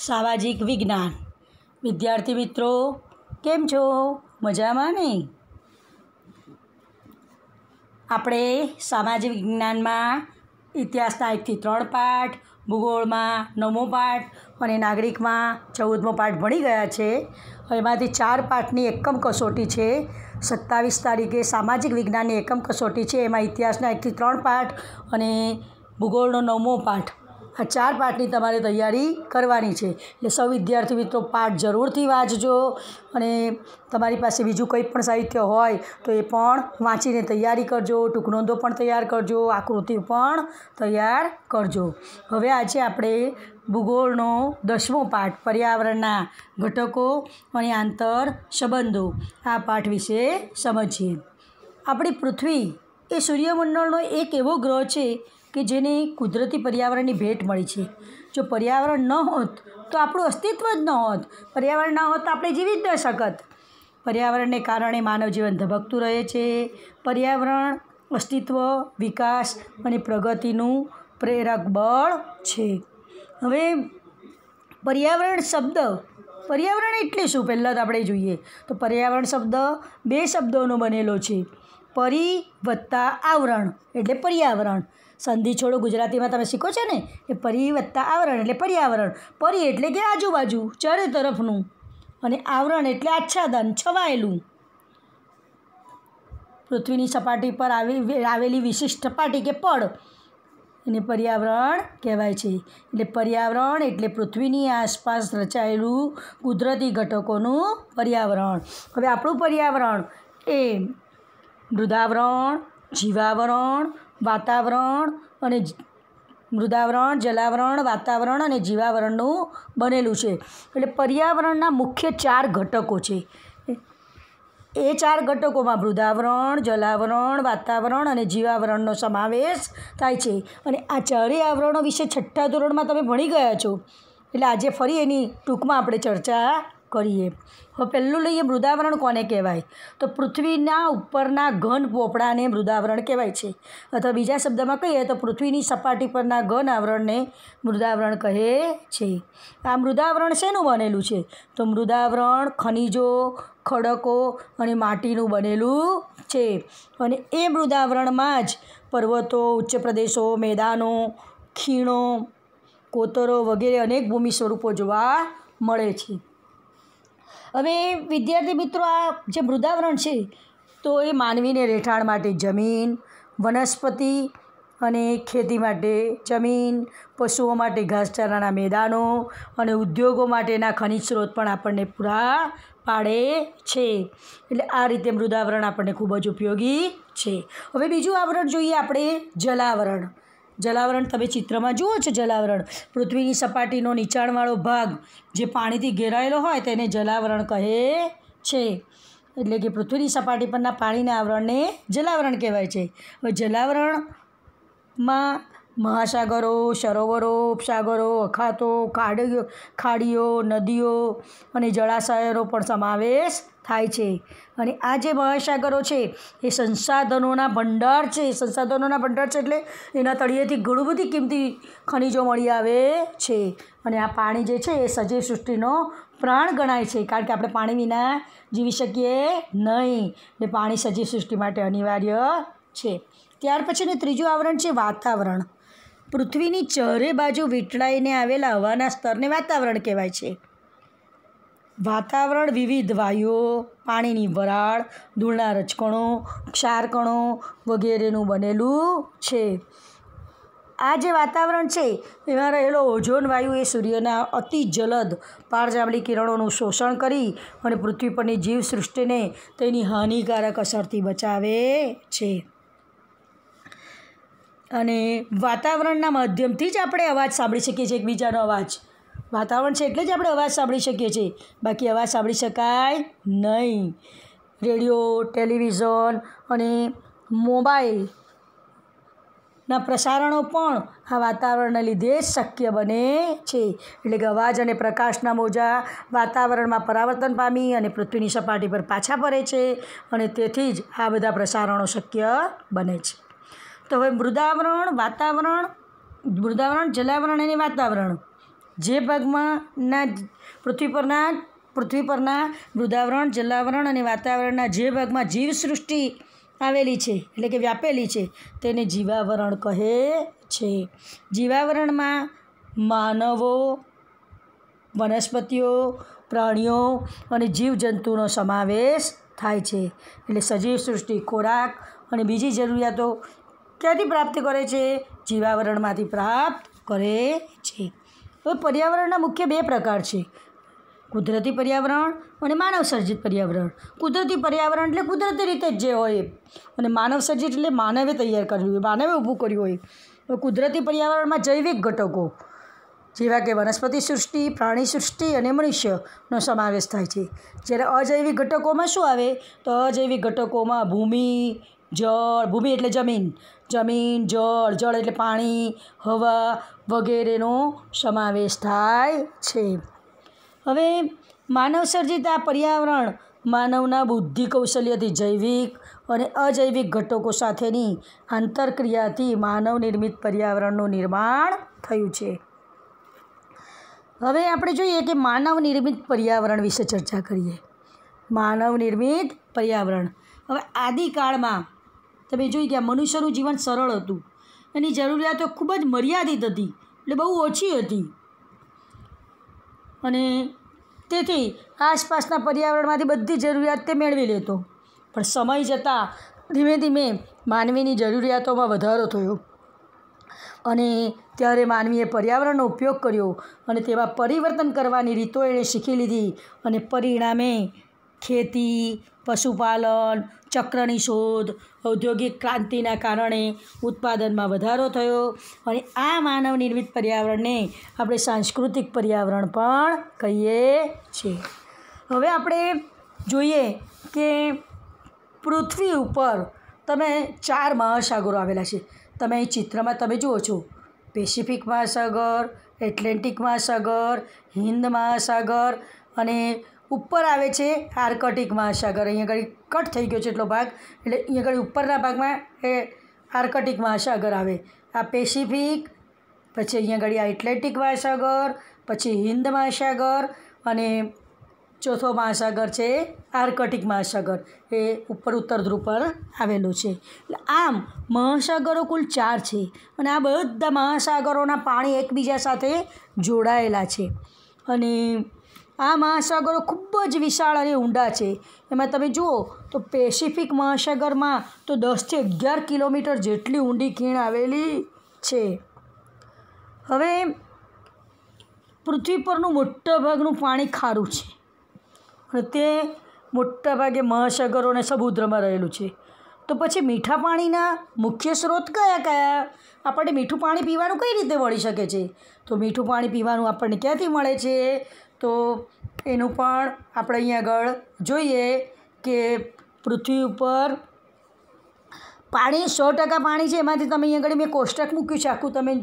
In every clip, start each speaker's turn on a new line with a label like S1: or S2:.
S1: સામાજિક વિજ્ઞાન વિદ્યાર્થી મિત્રો કેમ છો મજામાં ને આપણે સામાજિક વિજ્ઞાનમાં ઇતિહાસના એકથી ત્રણ પાઠ ભૂગોળમાં નવમો પાઠ અને નાગરિકમાં ચૌદમો પાઠ ભણી ગયા છે એમાંથી ચાર પાઠની એકમ કસોટી છે સત્તાવીસ તારીખે સામાજિક વિજ્ઞાનની એકમ કસોટી છે એમાં ઇતિહાસના એકથી ત્રણ પાઠ અને ભૂગોળનો નવમો પાઠ આ ચાર પાઠની તમારે તૈયારી કરવાની છે એટલે સૌ વિદ્યાર્થી મિત્રો પાઠ જરૂરથી વાંચજો અને તમારી પાસે બીજું કંઈ પણ સાહિત્ય હોય તો એ પણ વાંચીને તૈયારી કરજો ટૂંકનોંધો પણ તૈયાર કરજો આકૃતિ પણ તૈયાર કરજો હવે આજે આપણે ભૂગોળનો દસમો પાઠ પર્યાવરણના ઘટકો અને આંતર સંબંધો આ પાઠ વિશે સમજીએ આપણી પૃથ્વી એ સૂર્યમંડળનો એક એવો ગ્રહ છે કે જેને કુદરતી પર્યાવરણની ભેટ મળી છે જો પર્યાવરણ ન હોત તો આપણું અસ્તિત્વ જ ન હોત પર્યાવરણ ન હોત તો આપણે જીવી જ ન શકત પર્યાવરણને કારણે માનવ જીવન ધબકતું રહે છે પર્યાવરણ અસ્તિત્વ વિકાસ અને પ્રગતિનું પ્રેરક બળ છે હવે પર્યાવરણ શબ્દ પર્યાવરણ એટલે શું પહેલાં તો આપણે જોઈએ તો પર્યાવરણ શબ્દ બે શબ્દોનો બનેલો છે પરી વત્તા આવરણ એટલે પર્યાવરણ સંધિ છોડો ગુજરાતીમાં તમે શીખો છો ને એ પરી વત્તા આવરણ એટલે પર્યાવરણ પરી એટલે કે આજુબાજુ ચારે તરફનું અને આવરણ એટલે આચ્છાદન છવાયેલું પૃથ્વીની સપાટી પર આવી આવેલી વિશિષ્ટ સપાટી કે પડ એને પર્યાવરણ કહેવાય છે એટલે પર્યાવરણ એટલે પૃથ્વીની આસપાસ રચાયેલું કુદરતી ઘટકોનું પર્યાવરણ હવે આપણું પર્યાવરણ એ મૃદાવરણ જીવાવરણ વાતાવરણ અને મૃદાવરણ જલાવરણ વાતાવરણ અને જીવાવરણનું બનેલું છે એટલે પર્યાવરણના મુખ્ય ચાર ઘટકો છે એ ચાર ઘટકોમાં મૃદાવરણ જલાવરણ વાતાવરણ અને જીવાવરણનો સમાવેશ થાય છે અને આ ચારેય આવરણો વિશે છઠ્ઠા ધોરણમાં તમે ભણી ગયા છો એટલે આજે ફરી એની ટૂંકમાં આપણે ચર્ચા કરીએ હવે પહેલું લઈએ મૃદાવરણ કોને કહેવાય તો પૃથ્વીના ઉપરના ઘન પોપડાને મૃદાવરણ કહેવાય છે અથવા બીજા શબ્દમાં કહીએ તો પૃથ્વીની સપાટી પરના ઘન આવરણને મૃદાવરણ કહે છે આ મૃદાવરણ શેનું બનેલું છે તો મૃદાવરણ ખનિજો ખડકો અને માટીનું બનેલું છે અને એ મૃદાવરણમાં જ પર્વતો ઉચ્ચ પ્રદેશો મેદાનો ખીણો કોતરો વગેરે અનેક ભૂમિ સ્વરૂપો જોવા મળે છે હવે વિદ્યાર્થી મિત્રો આ જે મૃદાવરણ છે તો એ માનવીને રહેઠાણ માટે જમીન વનસ્પતિ અને ખેતી માટે જમીન પશુઓ માટે ઘાસચારાના મેદાનો અને ઉદ્યોગો માટેના ખનિજ સ્ત્રોત પણ આપણને પૂરા પાડે છે એટલે આ રીતે મૃદાવરણ આપણને ખૂબ જ ઉપયોગી છે હવે બીજું આવરણ જોઈએ આપણે જલાવરણ જલાવરણ તમે ચિત્રમાં જુઓ છો જલાવરણ પૃથ્વીની સપાટીનો નીચાણવાળો ભાગ જે પાણીથી ઘેરાયેલો હોય તેને જલાવરણ કહે છે એટલે કે પૃથ્વીની સપાટી પરના પાણીના આવરણને જલાવરણ કહેવાય છે હવે જલાવરણમાં મહાસાગરો સરોવરો ઉપસાગરો અખાતો ખાડ ખાડીઓ નદીઓ અને જળાશયોનો પણ સમાવેશ થાય છે અને આ જે મહાસાગરો છે એ સંસાધનોના ભંડાર છે સંસાધનોના ભંડાર છે એટલે એના તળિયેથી ઘણું બધી કિંમતી ખનિજો મળી આવે છે અને આ પાણી જે છે એ સજીવ સૃષ્ટિનો પ્રાણ ગણાય છે કારણ કે આપણે પાણી વિના જીવી શકીએ નહીં એટલે પાણી સજીવ સૃષ્ટિ માટે અનિવાર્ય છે ત્યાર પછીનું ત્રીજું આવરણ છે વાતાવરણ પૃથ્વીની ચારે બાજુ વીંટળાઈને આવેલા હવાના સ્તરને વાતાવરણ કહેવાય છે વાતાવરણ વિવિધ વાયુઓ પાણીની વરાળ ધૂળના રચકણો ક્ષારકણો વગેરેનું બનેલું છે આ જે વાતાવરણ છે એમાં રહેલો ઓઝોન વાયુ એ સૂર્યના અતિ જલદ પારજાંબલી કિરણોનું શોષણ કરી અને પૃથ્વી પરની જીવસૃષ્ટિને તેની હાનિકારક અસરથી બચાવે છે અને વાતાવરણના માધ્યમથી જ આપણે અવાજ સાંભળી શકીએ છીએ એકબીજાનો અવાજ વાતાવરણ છે એટલે જ આપણે અવાજ સાંભળી શકીએ છીએ બાકી અવાજ સાંભળી શકાય નહીં રેડિયો ટેલિવિઝન અને મોબાઈલના પ્રસારણો પણ આ વાતાવરણને લીધે શક્ય બને છે એટલે કે અવાજ અને પ્રકાશના મોજા વાતાવરણમાં પરાવર્તન પામી અને પૃથ્વીની સપાટી પર પાછા ફરે છે અને તેથી જ આ બધા પ્રસારણો શક્ય બને છે તો હવે મૃદાવરણ વાતાવરણ મૃદાવરણ જલાવરણ અને વાતાવરણ જે ભાગમાં ના પૃથ્વી પરના પૃથ્વી પરના મૃદાવરણ જલાવરણ અને વાતાવરણના જે ભાગમાં જીવસૃષ્ટિ આવેલી છે એટલે કે વ્યાપેલી છે તેને જીવાવરણ કહે છે જીવાવરણમાં માનવો વનસ્પતિઓ પ્રાણીઓ અને જીવજંતુનો સમાવેશ થાય છે એટલે સજીવ સૃષ્ટિ ખોરાક અને બીજી જરૂરિયાતો ક્યાંથી પ્રાપ્ત કરે છે જીવાવરણમાંથી પ્રાપ્ત કરે છે હવે પર્યાવરણના મુખ્ય બે પ્રકાર છે કુદરતી પર્યાવરણ અને માનવ સર્જિત પર્યાવરણ કુદરતી પર્યાવરણ એટલે કુદરતી રીતે જ જે હોય અને માનવ સર્જિત એટલે માનવે તૈયાર કર્યું હોય માનવે ઊભું કર્યું હોય હવે કુદરતી પર્યાવરણમાં જૈવિક ઘટકો જેવા કે વનસ્પતિ સૃષ્ટિ પ્રાણી સૃષ્ટિ અને મનુષ્યનો સમાવેશ થાય છે જ્યારે અજૈવિક ઘટકોમાં શું આવે તો અજૈવિક ઘટકોમાં ભૂમિ જળ ભૂમિ એટલે જમીન જમીન જળ જળ એટલે પાણી હવા વગેરેનો સમાવેશ થાય છે હવે માનવ સર્જિત આ પર્યાવરણ માનવના બુદ્ધિ કૌશલ્યથી જૈવિક અને અજૈવિક ઘટકો સાથેની આંતરક્રિયાથી માનવ નિર્મિત પર્યાવરણનું નિર્માણ થયું છે હવે આપણે જોઈએ કે માનવ નિર્મિત પર્યાવરણ વિશે ચર્ચા કરીએ માનવ નિર્મિત પર્યાવરણ હવે આદિકાળમાં તમે જોઈ ગયા મનુષ્યનું જીવન સરળ હતું એની જરૂરિયાતો ખૂબ જ મર્યાદિત હતી એટલે બહુ ઓછી હતી અને તેથી આસપાસના પર્યાવરણમાંથી બધી જરૂરિયાત તે મેળવી લેતો પણ સમય જતાં ધીમે ધીમે માનવીની જરૂરિયાતોમાં વધારો થયો અને ત્યારે માનવીએ પર્યાવરણનો ઉપયોગ કર્યો અને તેમાં પરિવર્તન કરવાની રીતો એણે શીખી લીધી અને પરિણામે ખેતી પશુપાલન ચક્રની શોધ ઔદ્યોગિક ક્રાંતિના કારણે ઉત્પાદનમાં વધારો થયો અને આ માનવ નિર્મિત પર્યાવરણને આપણે સાંસ્કૃતિક પર્યાવરણ પણ કહીએ છીએ હવે આપણે જોઈએ કે પૃથ્વી ઉપર તમે ચાર મહાસાગરો આવેલા છે તમે ચિત્રમાં તમે જુઓ છો પેસિફિક મહાસાગર એટલેન્ટિક મહાસાગર હિન્દ મહાસાગર અને ઉપર આવે છે આર્કટિક મહાસાગર અહીંયા આગળ કટ થઈ ગયો છે એટલો ભાગ એટલે અહીંયા આગળ ઉપરના ભાગમાં એ આર્કટિક મહાસાગર આવે આ પેસિફિક પછી અહીંયા આ એટલેટિક મહાસાગર પછી હિન્દ મહાસાગર અને ચોથો મહાસાગર છે આર્કટિક મહાસાગર એ ઉપર ઉત્તર ધ્રુવ પર આવેલો છે એટલે આમ મહાસાગરો કુલ ચાર છે અને આ બધા મહાસાગરોના પાણી એકબીજા સાથે જોડાયેલા છે અને આ મહાસાગરો ખૂબ જ વિશાળ અને ઊંડા છે એમાં તમે જુઓ તો પેસિફિક મહાસાગરમાં તો દસથી અગિયાર કિલોમીટર જેટલી ઊંડી ખીણ આવેલી છે હવે પૃથ્વી પરનું મોટાભાગનું પાણી ખારું છે અને તે મોટાભાગે મહાસાગરો અને સમુદ્રમાં રહેલું છે તો પછી મીઠા પાણીના મુખ્ય સ્ત્રોત કયા કયા આપણને મીઠું પાણી પીવાનું કઈ રીતે મળી શકે છે તો મીઠું પાણી પીવાનું આપણને ક્યાંથી મળે છે તો એનું પણ આપણે અહીં આગળ જોઈએ કે પૃથ્વી ઉપર પાણી સો ટકા પાણી છે એમાંથી તમે અહીંયા આગળ મેં કોષ્ટક મૂક્યું છે આખું તમે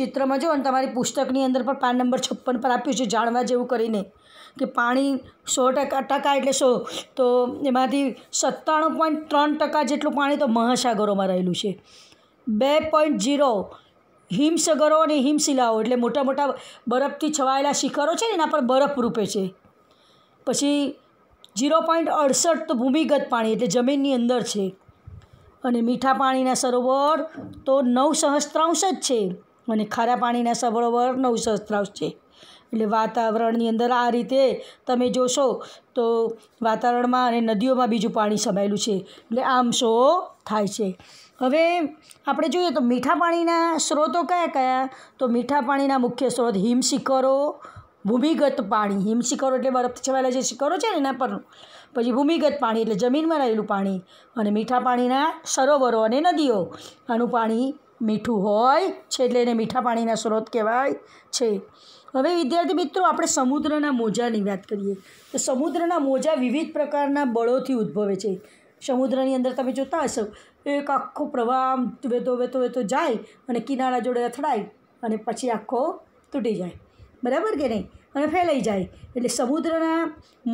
S1: ચિત્રમાં જુઓ ને તમારી પુસ્તકની અંદર પણ પાન નંબર છપ્પન પર આપ્યું છે જાણવા જેવું કરીને કે પાણી સો ટકા ટકા એટલે સો તો એમાંથી સત્તાણું પોઈન્ટ ત્રણ ટકા જેટલું પાણી તો મહાસાગરોમાં રહેલું છે બે પોઈન્ટ જીરો હિમસગરો અને હિમશિલાઓ એટલે મોટા મોટા બરફથી છવાયેલા શિખરો છે ને એના પર બરફ રૂપે છે પછી જીરો પોઈન્ટ અડસઠ તો ભૂમિગત પાણી એટલે જમીનની અંદર છે અને મીઠા પાણીના સરોવર તો નવ સહસ્ત્રાંશ જ છે અને ખારા પાણીના સરોવર નવ સહસ્ત્રાંશ છે એટલે વાતાવરણની અંદર આ રીતે તમે જોશો તો વાતાવરણમાં અને નદીઓમાં બીજું પાણી સમાયેલું છે એટલે આમ શો થાય છે હવે આપણે જોઈએ તો મીઠા પાણીના સ્ત્રોતો કયા કયા તો મીઠા પાણીના મુખ્ય સ્ત્રોત હિમશિખરો ભૂમિગત પાણી હિમશિખરો એટલે બરફ છવાયેલા જે શિખરો છે ને એના પરનું પછી ભૂમિગત પાણી એટલે જમીનમાં રહેલું પાણી અને મીઠા પાણીના સરોવરો અને નદીઓ આનું પાણી મીઠું હોય છે એટલે એને મીઠા પાણીના સ્ત્રોત કહેવાય છે હવે વિદ્યાર્થી મિત્રો આપણે સમુદ્રના મોજાની વાત કરીએ તો સમુદ્રના મોજા વિવિધ પ્રકારના બળોથી ઉદ્ભવે છે સમુદ્રની અંદર તમે જોતા હશો એક આખો પ્રવાહ આમ વેતો વેતો વેતો જાય અને કિનારા જોડે અથડાય અને પછી આખો તૂટી જાય બરાબર કે નહીં અને ફેલાઈ જાય એટલે સમુદ્રના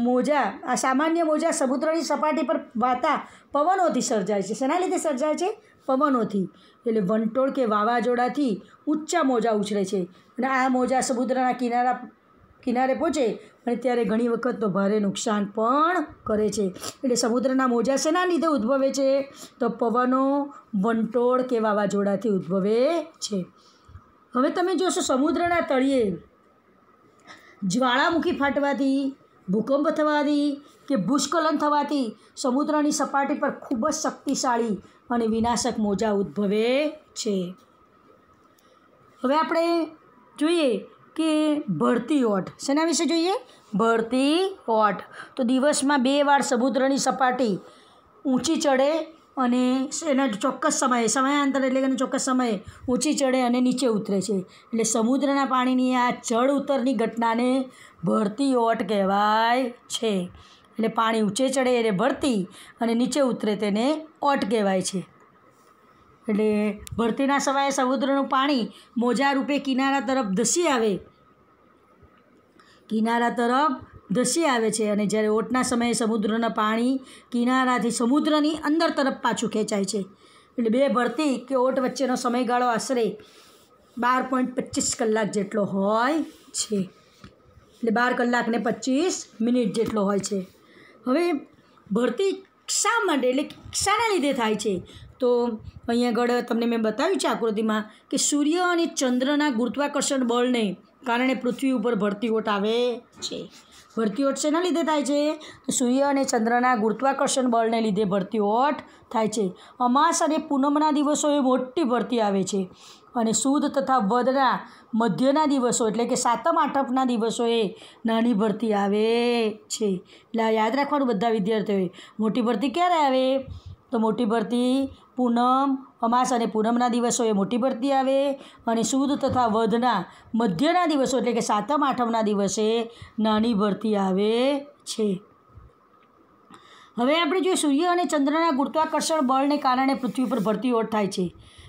S1: મોજા આ સામાન્ય મોજા સમુદ્રની સપાટી પર વાતા પવનોથી સર્જાય છે શેના લીધે સર્જાય છે પવનોથી એટલે વંટોળ કે વાવાઝોડાથી ઊંચા મોજા ઉછળે છે અને આ મોજા સમુદ્રના કિનારા કિનારે પહોંચે અને ત્યારે ઘણી વખત તો ભારે નુકસાન પણ કરે છે એટલે સમુદ્રના મોજા શેના લીધે ઉદ્ભવે છે તો પવનો વંટોળ કે વાવાઝોડાથી ઉદ્ભવે છે હવે તમે જોશો સમુદ્રના તળિયે જ્વાળામુખી ફાટવાથી ભૂકંપ થવાથી કે ભૂસ્ખલન થવાથી સમુદ્રની સપાટી પર ખૂબ જ શક્તિશાળી અને વિનાશક મોજા ઉદ્ભવે છે હવે આપણે જોઈએ કે ભળતી ઓટ શેના વિશે જોઈએ ભળતી ઓટ તો દિવસમાં બે વાર સમુદ્રની સપાટી ઊંચી ચડે અને એના ચોક્કસ સમયે સમયાંતર એટલે કે ચોક્કસ સમયે ઊંચી ચડે અને નીચે ઉતરે છે એટલે સમુદ્રના પાણીની આ ચડ ઉતરની ઘટનાને ભરતી ઓટ કહેવાય છે એટલે પાણી ઊંચે ચડે એને ભરતી અને નીચે ઉતરે તેને ઓટ કહેવાય છે એટલે ભરતીના સમયે સમુદ્રનું પાણી મોજા રૂપે કિનારા તરફ ધસી આવે કિનારા તરફ ધસી આવે છે અને જ્યારે ઓટના સમયે સમુદ્રના પાણી કિનારાથી સમુદ્રની અંદર તરફ પાછું ખેંચાય છે એટલે બે ભરતી કે ઓટ વચ્ચેનો સમયગાળો આશરે બાર પોઈન્ટ પચીસ કલાક જેટલો હોય છે એટલે બાર કલાક ને પચીસ મિનિટ જેટલો હોય છે હવે ભરતી શા માટે એટલે શાના લીધે થાય છે તો અહીંયા આગળ તમને મેં બતાવ્યું છે આકૃતિમાં કે સૂર્ય અને ચંદ્રના ગુરુત્વાકર્ષણ બળને કારણે પૃથ્વી ઉપર ભરતીઓટ આવે છે ભરતીઓટ શેના લીધે થાય છે સૂર્ય અને ચંદ્રના ગુરુત્વાકર્ષણ બળને લીધે ભરતીઓટ થાય છે અમાસ અને પૂનમના દિવસોએ મોટી ભરતી આવે છે અને સુદ તથા વધના મધ્યના દિવસો એટલે કે સાતમ આઠમના દિવસોએ નાની ભરતી આવે છે એટલે યાદ રાખવાનું બધા વિદ્યાર્થીઓએ મોટી ભરતી ક્યારે આવે તો મોટી ભરતી પૂનમ અમાસ અને પૂનમના દિવસો એ મોટી ભરતી આવે અને સુદ તથા વધના મધ્યના દિવસો એટલે કે સાતમ આઠમના દિવસે નાની ભરતી આવે છે હવે આપણે જોઈએ સૂર્ય અને ચંદ્રના ગુરુત્વાકર્ષણ બળને કારણે પૃથ્વી પર ભરતી ઓટ થાય છે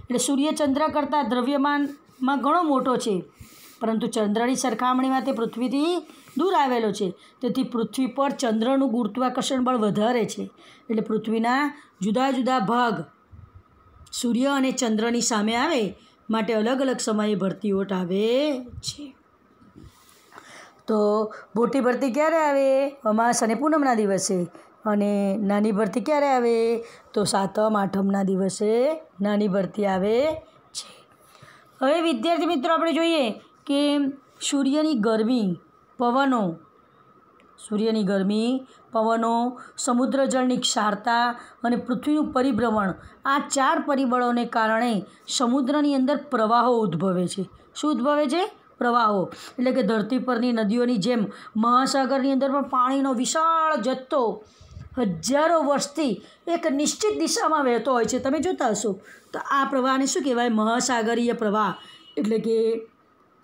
S1: એટલે સૂર્ય ચંદ્ર કરતાં દ્રવ્યમાનમાં ઘણો મોટો છે પરંતુ ચંદ્રની સરખામણીમાં તે પૃથ્વીથી દૂર આવેલો છે તેથી પૃથ્વી પર ચંદ્રનું ગુરુત્વાકર્ષણ બળ વધારે છે એટલે પૃથ્વીના જુદા જુદા ભાગ સૂર્ય અને ચંદ્રની સામે આવે માટે અલગ અલગ સમયે ભરતી ઓટ આવે છે તો મોટી ભરતી ક્યારે આવે અમાસ અને પૂનમના દિવસે અને નાની ભરતી ક્યારે આવે તો સાતમ આઠમના દિવસે નાની ભરતી આવે છે હવે વિદ્યાર્થી મિત્રો આપણે જોઈએ કે સૂર્યની ગરમી પવનો સૂર્યની ગરમી પવનો સમુદ્ર જળની ક્ષારતા અને પૃથ્વીનું પરિભ્રમણ આ ચાર પરિબળોને કારણે સમુદ્રની અંદર પ્રવાહો ઉદ્ભવે છે શું ઉદ્ભવે છે પ્રવાહો એટલે કે ધરતી પરની નદીઓની જેમ મહાસાગરની અંદર પણ પાણીનો વિશાળ જથ્થો હજારો વર્ષથી એક નિશ્ચિત દિશામાં વહેતો હોય છે તમે જોતા હશો તો આ પ્રવાહને શું કહેવાય મહાસાગરીય પ્રવાહ એટલે કે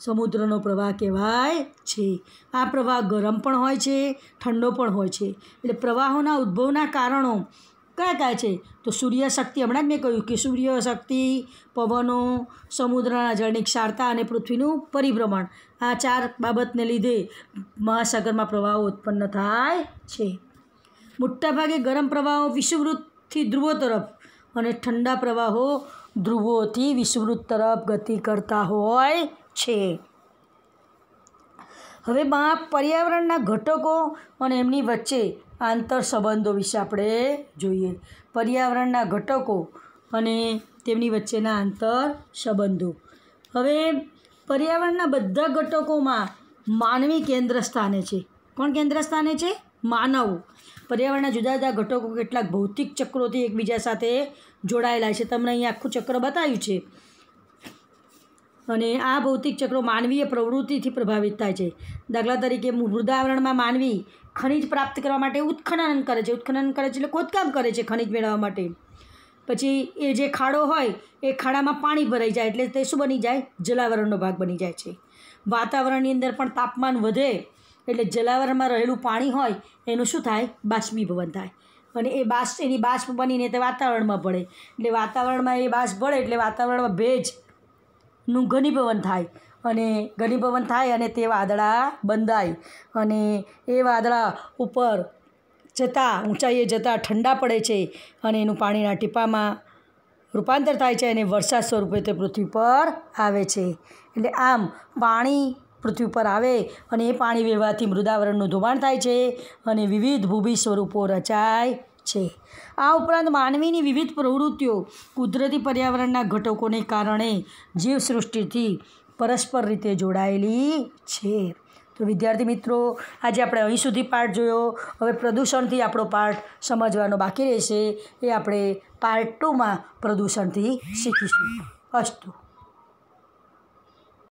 S1: સમુદ્રનો પ્રવાહ કહેવાય છે આ પ્રવાહ ગરમ પણ હોય છે ઠંડો પણ હોય છે એટલે પ્રવાહોના ઉદ્ભવના કારણો કયા કયા છે તો સૂર્યશક્તિ હમણાં જ મેં કહ્યું કે સૂર્યશક્તિ પવનો સમુદ્રના જળની ક્ષારતા અને પૃથ્વીનું પરિભ્રમણ આ ચાર બાબતને લીધે મહાસાગરમાં પ્રવાહો ઉત્પન્ન થાય છે મોટાભાગે ગરમ પ્રવાહો વિષુવૃતથી ધ્રુવો તરફ અને ઠંડા પ્રવાહો ધ્રુવોથી વિષુવૃત તરફ ગતિ કરતા હોય છે હવે માં પર્યાવરણના ઘટકો અને એમની વચ્ચે આંતર સંબંધો વિશે આપણે જોઈએ પર્યાવરણના ઘટકો અને તેમની વચ્ચેના આંતર સંબંધો હવે પર્યાવરણના બધા ઘટકોમાં માનવી કેન્દ્ર સ્થાને છે કોણ કેન્દ્ર સ્થાને છે માનવ પર્યાવરણના જુદા જુદા ઘટકો કેટલાક ભૌતિક ચક્રોથી એકબીજા સાથે જોડાયેલા છે તમને અહીં આખું ચક્ર બતાવ્યું છે અને આ ભૌતિક ચક્રો માનવીય પ્રવૃત્તિથી પ્રભાવિત થાય છે દાખલા તરીકે મૃદાવરણમાં માનવી ખનિજ પ્રાપ્ત કરવા માટે ઉત્ખનન કરે છે ઉત્ખનન કરે છે એટલે ખોદકામ કરે છે ખનિજ મેળવવા માટે પછી એ જે ખાડો હોય એ ખાડામાં પાણી ભરાઈ જાય એટલે તે શું બની જાય જલાવરણનો ભાગ બની જાય છે વાતાવરણની અંદર પણ તાપમાન વધે એટલે જલાવરણમાં રહેલું પાણી હોય એનું શું થાય બાષ્પીભવન થાય અને એ બાષ્પ એની બાષ્પ બનીને તે વાતાવરણમાં ભળે એટલે વાતાવરણમાં એ બાષ્પ ભળે એટલે વાતાવરણમાં ભેજ નું ઘનીભવન થાય અને ઘનીભવન થાય અને તે વાદળા બંધાય અને એ વાદળા ઉપર જતાં ઊંચાઈએ જતાં ઠંડા પડે છે અને એનું પાણીના ટીપામાં રૂપાંતર થાય છે અને વરસાદ સ્વરૂપે તે પૃથ્વી પર આવે છે એટલે આમ પાણી પૃથ્વી પર આવે અને એ પાણી વહેવાથી મૃદાવરણનું ધોવાણ થાય છે અને વિવિધ ભૂમિ સ્વરૂપો રચાય છે આ ઉપરાંત માનવીની વિવિધ પ્રવૃત્તિઓ કુદરતી પર્યાવરણના ઘટકોને કારણે જીવસૃષ્ટિથી પરસ્પર રીતે જોડાયેલી છે તો વિદ્યાર્થી મિત્રો આજે આપણે અહીં સુધી પાર્ટ જોયો હવે પ્રદૂષણથી આપણો પાર્ટ સમજવાનો બાકી રહેશે એ આપણે પાર્ટ ટુમાં પ્રદૂષણથી શીખીશું અસ્તુ